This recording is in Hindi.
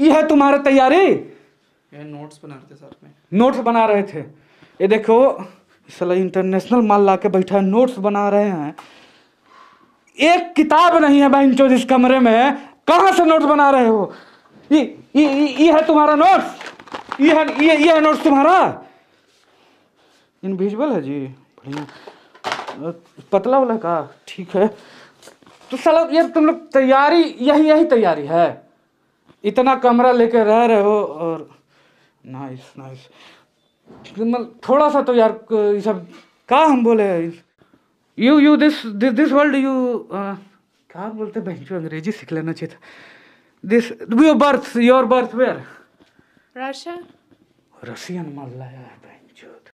ये है तुम्हारा तैयारी नोट्स बना रहे थे साथ में नोट्स बना रहे थे ये देखो इसलिए इंटरनेशनल माल ला के बैठा नोट्स बना रहे हैं एक किताब नहीं है बैंचो इस कमरे में कहाँ से नोट्स बना रहे हो ये ये ये है तुम्हारा नोट्स ये है ये ये है नोट्स तुम्हारा इनविजिबल है जी बढ़िया पतला वाला का ठीक है तो सलाह ये तुम लोग तैयारी यही यही तैयारी है इतना कमरा लेके रह रहे हो और नाइस नाइस मतलब थोड़ा सा तो यार ये सब कहा हम बोले you you this this this world you क्या बोलते बहन जो अंग्रेजी सीख लेना चाहिए था this your birth your birth where Russia Russian मल्ला यार भाई